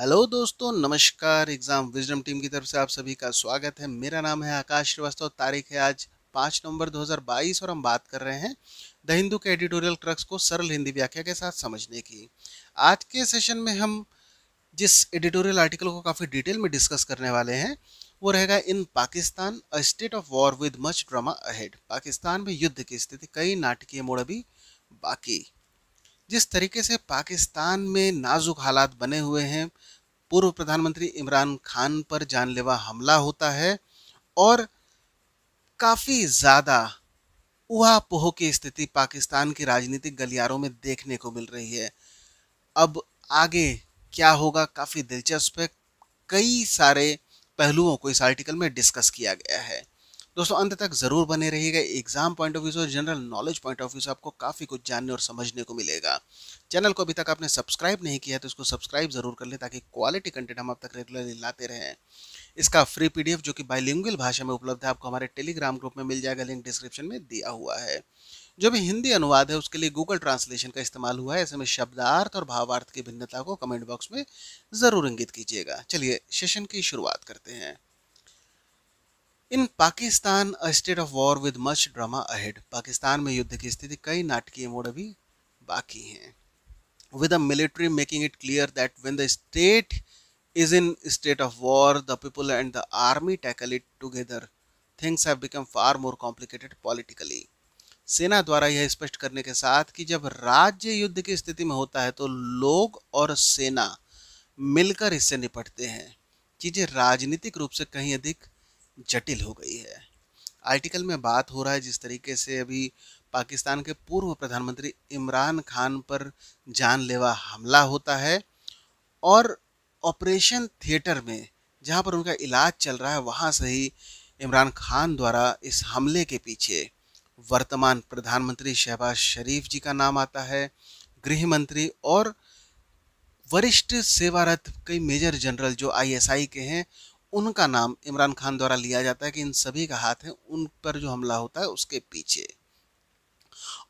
hello दोस्तों नमस्कार exam wisdom team की तरफ से आप सभी का स्वागत है मेरा नाम है आकाश श्रीवास्तव तारीख है आज पाँच नवंबर 2022 और हम बात कर रहे हैं द हिंदू के एडिटोरियल क्रक्स को सरल हिंदी व्याख्या के साथ समझने की आज के सेशन में हम जिस एडिटोरियल आर्टिकल को काफ़ी डिटेल में डिस्कस करने वाले हैं वो रहेगा in Pakistan a state of war with much drama ahead Pakistan में युद्ध की स्थिति कई नाटकीय मोड़ अभी बाकी जिस तरीके से पाकिस्तान में नाजुक हालात बने हुए हैं पूर्व प्रधानमंत्री इमरान खान पर जानलेवा हमला होता है और काफ़ी ज़्यादा उहा पोह की स्थिति पाकिस्तान की राजनीतिक गलियारों में देखने को मिल रही है अब आगे क्या होगा काफ़ी दिलचस्प है कई सारे पहलुओं को इस आर्टिकल में डिस्कस किया गया है दोस्तों अंत तक ज़रूर बने रहिएगा एग्जाम पॉइंट ऑफ व्यू से और general knowledge point of view से आपको काफ़ी कुछ जानने और समझने को मिलेगा चैनल को अभी तक आपने सब्सक्राइब नहीं किया तो इसको सब्सक्राइब ज़रूर कर लें ताकि क्वालिटी कंटेंट हम आप तक रेगुलरली लाते रहें इसका फ्री पीडीएफ जो कि बाइलिंगुअल भाषा में उपलब्ध है आपको हमारे टेलीग्राम ग्रुप में मिल जाएगा लिंक डिस्क्रिप्शन में दिया हुआ है जो भी हिंदी अनुवाद है उसके लिए गूगल ट्रांसलेशन का इस्तेमाल हुआ है ऐसे में शब्दार्थ और भावार्थ की भिन्नता को कमेंट बॉक्स में ज़रूर इंगित कीजिएगा चलिए सेशन की शुरुआत करते हैं in Pakistan a state of war with much drama ahead Pakistan में युद्ध की स्थिति कई नाटकीय मोड़ अभी बाकी हैं with a military making it clear that when the state is in state of war the people and the army tackle it together things have become far more complicated politically सेना द्वारा यह स्पष्ट करने के साथ कि जब राज्य युद्ध की स्थिति में होता है तो लोग और सेना मिलकर इससे निपटते हैं चीज़ें राजनीतिक रूप से कहीं अधिक जटिल हो गई है आर्टिकल में बात हो रहा है जिस तरीके से अभी पाकिस्तान के पूर्व प्रधानमंत्री इमरान खान पर जानलेवा हमला होता है और ऑपरेशन थिएटर में जहां पर उनका इलाज चल रहा है वहां से ही इमरान खान द्वारा इस हमले के पीछे वर्तमान प्रधानमंत्री शहबाज शरीफ जी का नाम आता है गृह मंत्री और वरिष्ठ सेवारत कई मेजर जनरल जो आईएसआई के हैं उनका नाम इमरान खान द्वारा लिया जाता है कि इन सभी का हाथ है उन पर जो हमला होता है उसके पीछे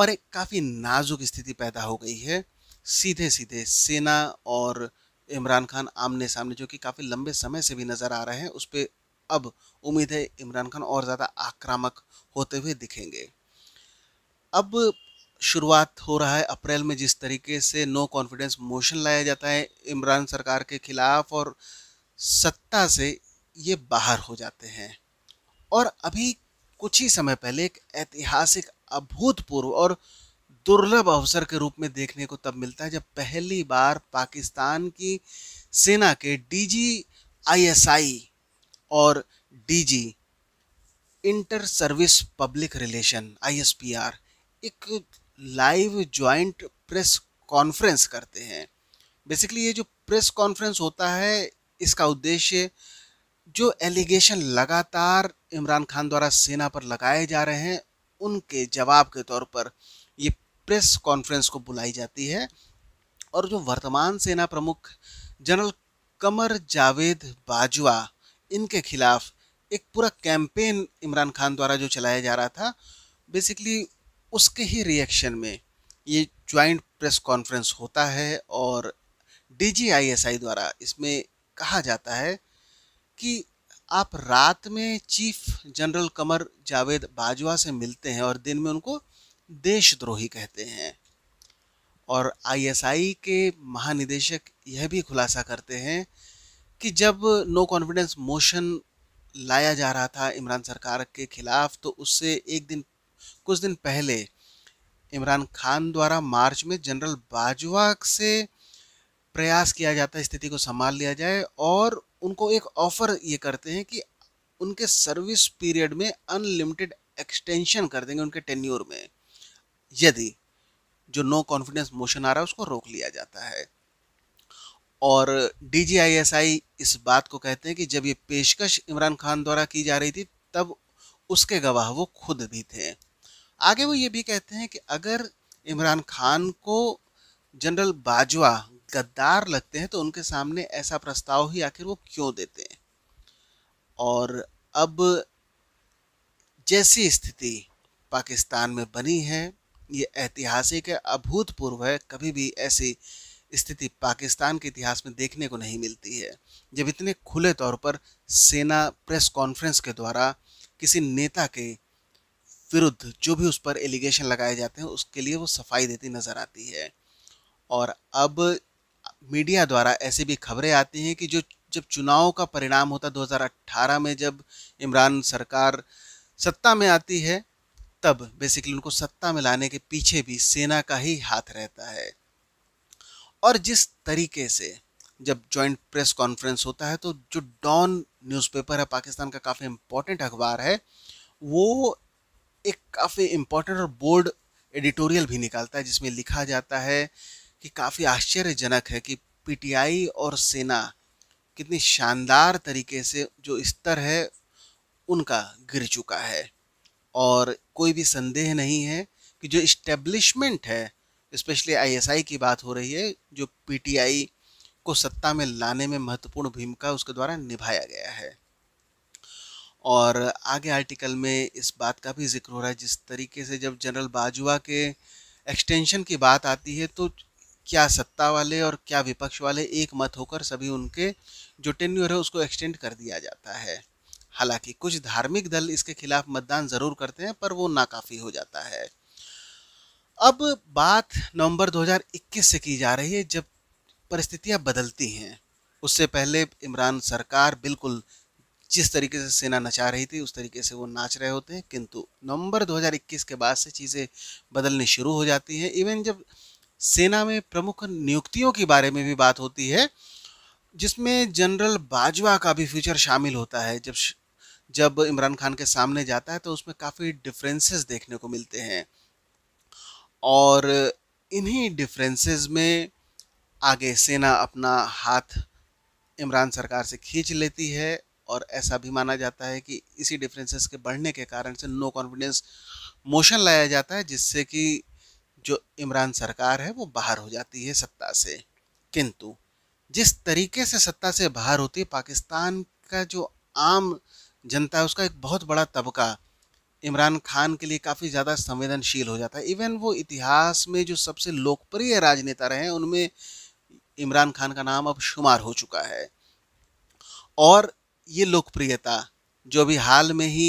और एक काफ़ी नाजुक स्थिति पैदा हो गई है सीधे सीधे सेना और इमरान खान आमने सामने जो कि काफ़ी लंबे समय से भी नज़र आ रहे हैं उस पर अब उम्मीद है इमरान खान और ज़्यादा आक्रामक होते हुए दिखेंगे अब शुरुआत हो रहा है अप्रैल में जिस तरीके से नो कॉन्फिडेंस मोशन लाया जाता है इमरान सरकार के खिलाफ और सत्ता से ये बाहर हो जाते हैं और अभी कुछ ही समय पहले एक ऐतिहासिक अभूतपूर्व और दुर्लभ अवसर के रूप में देखने को तब मिलता है जब पहली बार पाकिस्तान की सेना के डीजी आईएसआई और DG inter service public relation ISPR एक लाइव ज्वाइंट प्रेस कॉन्फ्रेंस करते हैं बेसिकली ये जो प्रेस कॉन्फ्रेंस होता है इसका उद्देश्य जो एलिगेशन लगातार इमरान खान द्वारा सेना पर लगाए जा रहे हैं उनके जवाब के तौर पर ये प्रेस कॉन्फ्रेंस को बुलाई जाती है और जो वर्तमान सेना प्रमुख जनरल कमर जावेद बाजवा इनके खिलाफ एक पूरा कैंपेन इमरान खान द्वारा जो चलाया जा रहा था बेसिकली उसके ही रिएक्शन में ये ज्वाइंट प्रेस कॉन्फ्रेंस होता है और डी द्वारा इसमें कहा जाता है कि आप रात में चीफ जनरल कमर जावेद बाजवा से मिलते हैं और दिन में उनको देशद्रोही कहते हैं और आईएसआई के महानिदेशक यह भी खुलासा करते हैं कि जब नो कॉन्फिडेंस मोशन लाया जा रहा था इमरान सरकार के खिलाफ तो उससे एक दिन कुछ दिन पहले इमरान खान द्वारा मार्च में जनरल बाजवा से प्रयास किया जाता है स्थिति को संभाल लिया जाए और उनको एक ऑफ़र ये करते हैं कि उनके सर्विस पीरियड में अनलिमिटेड एक्सटेंशन कर देंगे उनके टेन्योर में यदि जो नो कॉन्फिडेंस मोशन आ रहा है उसको रोक लिया जाता है और डी इस बात को कहते हैं कि जब ये पेशकश इमरान खान द्वारा की जा रही थी तब उसके गवाह वो खुद भी थे आगे वो ये भी कहते हैं कि अगर इमरान खान को जनरल बाजवा गद्दार लगते हैं तो उनके सामने ऐसा प्रस्ताव ही आखिर वो क्यों देते हैं और अब जैसी स्थिति पाकिस्तान में बनी है ये ऐतिहासिक है अभूतपूर्व है कभी भी ऐसी स्थिति पाकिस्तान के इतिहास में देखने को नहीं मिलती है जब इतने खुले तौर पर सेना प्रेस कॉन्फ्रेंस के द्वारा किसी नेता के विरुद्ध जो भी उस पर एलिगेशन लगाए जाते हैं उसके लिए वो सफाई देती नज़र आती है और अब मीडिया द्वारा ऐसी भी खबरें आती हैं कि जो जब चुनाव का परिणाम होता 2018 में जब इमरान सरकार सत्ता में आती है तब बेसिकली उनको सत्ता में लाने के पीछे भी सेना का ही हाथ रहता है और जिस तरीके से जब जॉइंट प्रेस कॉन्फ्रेंस होता है तो जो डॉन न्यूज़पेपर है पाकिस्तान का काफ़ी इम्पोर्टेंट अखबार है वो एक काफ़ी इम्पोर्टेंट और बोल्ड एडिटोरियल भी निकालता है जिसमें लिखा जाता है कि काफ़ी आश्चर्यजनक है कि पीटीआई और सेना कितनी शानदार तरीके से जो स्तर है उनका गिर चुका है और कोई भी संदेह नहीं है कि जो इस्टेब्लिशमेंट है स्पेशली आईएसआई की बात हो रही है जो पीटीआई को सत्ता में लाने में महत्वपूर्ण भूमिका उसके द्वारा निभाया गया है और आगे आर्टिकल में इस बात का भी जिक्र हो रहा है जिस तरीके से जब जनरल बाजवा के एक्सटेंशन की बात आती है तो क्या सत्ता वाले और क्या विपक्ष वाले एक मत होकर सभी उनके जो टेन्यूर है उसको एक्सटेंड कर दिया जाता है हालांकि कुछ धार्मिक दल इसके खिलाफ मतदान जरूर करते हैं पर वो नाकाफी हो जाता है अब बात नवंबर 2021 से की जा रही है जब परिस्थितियां बदलती हैं उससे पहले इमरान सरकार बिल्कुल जिस तरीके से सेना नचा रही थी उस तरीके से वो नाच रहे होते हैं किंतु नवंबर 2021 के बाद से चीज़ें बदलनी शुरू हो जाती हैं इवन जब सेना में प्रमुख नियुक्तियों के बारे में भी बात होती है जिसमें जनरल बाजवा का भी फ्यूचर शामिल होता है जब जब इमरान खान के सामने जाता है तो उसमें काफ़ी डिफरेंसेस देखने को मिलते हैं और इन्हीं डिफरेंसेस में आगे सेना अपना हाथ इमरान सरकार से खींच लेती है और ऐसा भी माना जाता है कि इसी डिफरेंसेस के बढ़ने के कारण से नो कॉन्फिडेंस मोशन लाया जाता है जिससे कि जो इमरान सरकार है वो बाहर हो जाती है सत्ता से किंतु जिस तरीके से सत्ता से बाहर होती है पाकिस्तान का जो आम जनता है उसका एक बहुत बड़ा तबका इमरान खान के लिए काफ़ी ज़्यादा संवेदनशील हो जाता है इवन वो इतिहास में जो सबसे लोकप्रिय राजनेता रहे हैं उनमें इमरान खान का नाम अब शुमार हो चुका है और ये लोकप्रियता जो अभी हाल में ही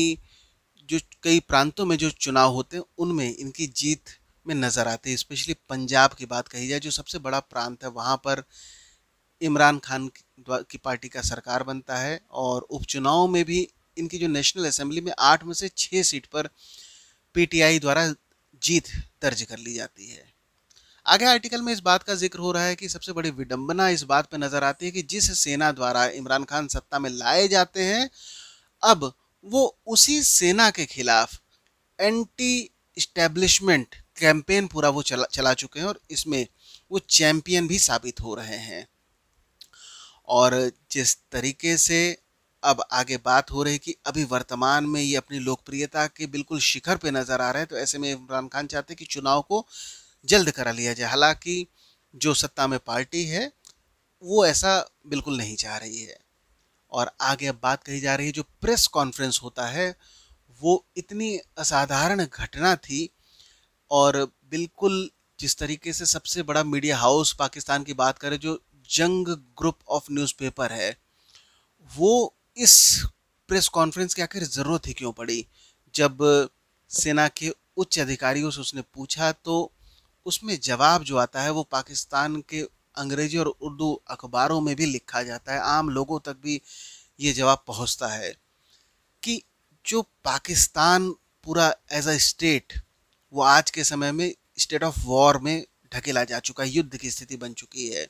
जो कई प्रांतों में जो चुनाव होते हैं उनमें इनकी जीत में नज़र आते हैं स्पेशली पंजाब की बात कही जाए जो सबसे बड़ा प्रांत है वहाँ पर इमरान खान की पार्टी का सरकार बनता है और उपचुनाव में भी इनकी जो नेशनल असेंबली में आठ में से छः सीट पर पीटीआई द्वारा जीत दर्ज कर ली जाती है आगे आर्टिकल में इस बात का जिक्र हो रहा है कि सबसे बड़ी विडंबना इस बात पर नज़र आती है कि जिस सेना द्वारा इमरान खान सत्ता में लाए जाते हैं अब वो उसी सेना के खिलाफ एंटी इस्टेब्लिशमेंट कैंपेन पूरा वो चला चला चुके हैं और इसमें वो चैम्पियन भी साबित हो रहे हैं और जिस तरीके से अब आगे बात हो रही कि अभी वर्तमान में ये अपनी लोकप्रियता के बिल्कुल शिखर पे नज़र आ रहे हैं तो ऐसे में इमरान खान चाहते हैं कि चुनाव को जल्द करा लिया जाए हालांकि जो सत्ता में पार्टी है वो ऐसा बिल्कुल नहीं चाह रही है और आगे अब बात कही जा रही है जो प्रेस कॉन्फ्रेंस होता है वो इतनी असाधारण घटना थी और बिल्कुल जिस तरीके से सबसे बड़ा मीडिया हाउस पाकिस्तान की बात करें जो जंग ग्रुप ऑफ न्यूज़पेपर है वो इस प्रेस कॉन्फ्रेंस की आखिर ज़रूरत ही क्यों पड़ी जब सेना के उच्च अधिकारियों से उसने पूछा तो उसमें जवाब जो आता है वो पाकिस्तान के अंग्रेजी और उर्दू अखबारों में भी लिखा जाता है आम लोगों तक भी ये जवाब पहुंचता है कि जो पाकिस्तान पूरा एज अ स्टेट वो आज के समय में स्टेट ऑफ वॉर में ढकेला जा चुका है युद्ध की स्थिति बन चुकी है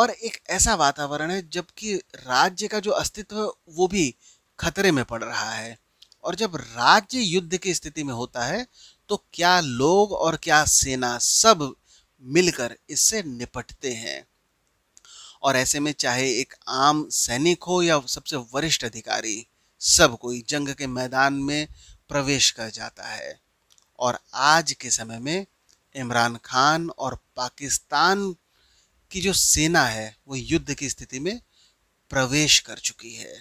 और एक ऐसा वातावरण है जबकि राज्य का जो अस्तित्व वो भी खतरे में पड़ रहा है और जब राज्य युद्ध की स्थिति में होता है तो क्या लोग और क्या सेना सब मिलकर इससे निपटते हैं और ऐसे में चाहे एक आम सैनिक हो या सबसे वरिष्ठ अधिकारी सब कोई जंग के मैदान में प्रवेश कर जाता है और आज के समय में इमरान खान और पाकिस्तान की जो सेना है वो युद्ध की स्थिति में प्रवेश कर चुकी है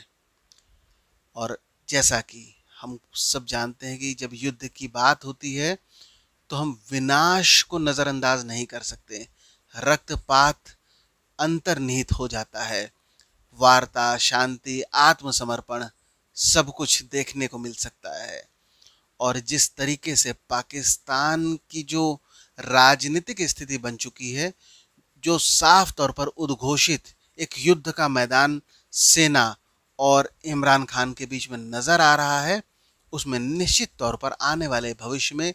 और जैसा कि हम सब जानते हैं कि जब युद्ध की बात होती है तो हम विनाश को नज़रअंदाज नहीं कर सकते रक्तपात अंतर्निहित हो जाता है वार्ता शांति आत्मसमर्पण सब कुछ देखने को मिल सकता है और जिस तरीके से पाकिस्तान की जो राजनीतिक स्थिति बन चुकी है जो साफ तौर पर उद्घोषित एक युद्ध का मैदान सेना और इमरान खान के बीच में नज़र आ रहा है उसमें निश्चित तौर पर आने वाले भविष्य में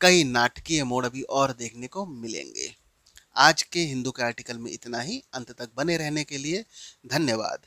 कई नाटकीय मोड़ अभी और देखने को मिलेंगे आज के हिंदू के आर्टिकल में इतना ही अंत तक बने रहने के लिए धन्यवाद